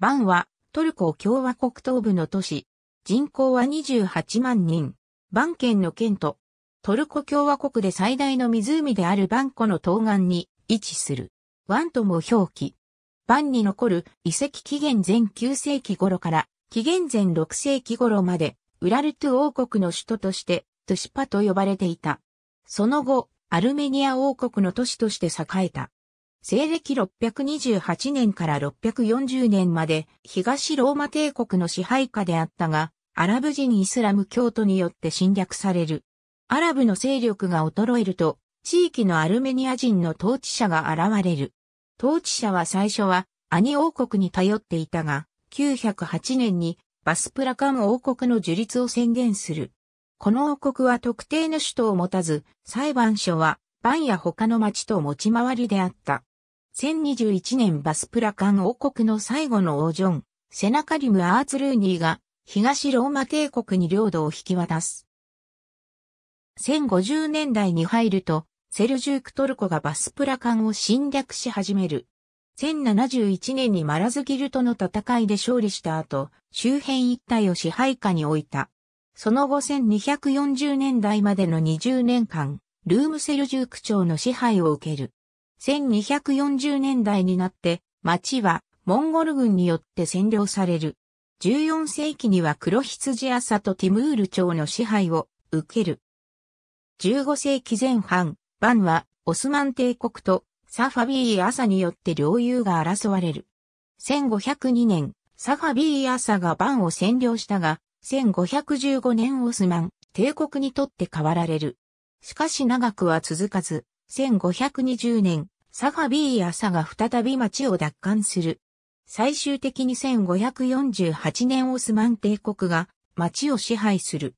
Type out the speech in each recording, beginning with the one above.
バンは、トルコ共和国東部の都市。人口は28万人。バン県の県と、トルコ共和国で最大の湖であるバン湖の東岸に位置する。ワンとも表記。バンに残る遺跡紀元前9世紀頃から紀元前6世紀頃まで、ウラルトゥ王国の首都として、トゥシパと呼ばれていた。その後、アルメニア王国の都市として栄えた。西暦628年から640年まで東ローマ帝国の支配下であったが、アラブ人イスラム教徒によって侵略される。アラブの勢力が衰えると、地域のアルメニア人の統治者が現れる。統治者は最初はアニ王国に頼っていたが、908年にバスプラカム王国の樹立を宣言する。この王国は特定の首都を持たず、裁判所は、バンや他の町と持ち回りであった。1021年バスプラカン王国の最後の王ジョン、セナカリム・アーツルーニーが東ローマ帝国に領土を引き渡す。1050年代に入ると、セルジュークトルコがバスプラカンを侵略し始める。1071年にマラズギルとの戦いで勝利した後、周辺一帯を支配下に置いた。その後1240年代までの20年間、ルームセルジューク朝の支配を受ける。1240年代になって町はモンゴル軍によって占領される。14世紀には黒羊朝とティムール朝の支配を受ける。15世紀前半、バンはオスマン帝国とサファビー朝によって領有が争われる。1502年、サファビー朝がバンを占領したが、1515年オスマン帝国にとって変わられる。しかし長くは続かず、1520年、サビーやサが再び町を奪還する。最終的に1548年オスマン帝国が町を支配する。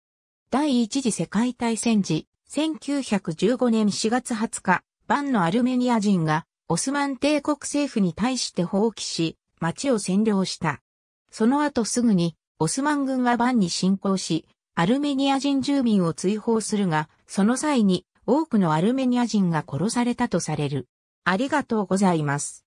第一次世界大戦時、1915年4月20日、バンのアルメニア人がオスマン帝国政府に対して放棄し、町を占領した。その後すぐにオスマン軍がンに侵攻し、アルメニア人住民を追放するが、その際に多くのアルメニア人が殺されたとされる。ありがとうございます。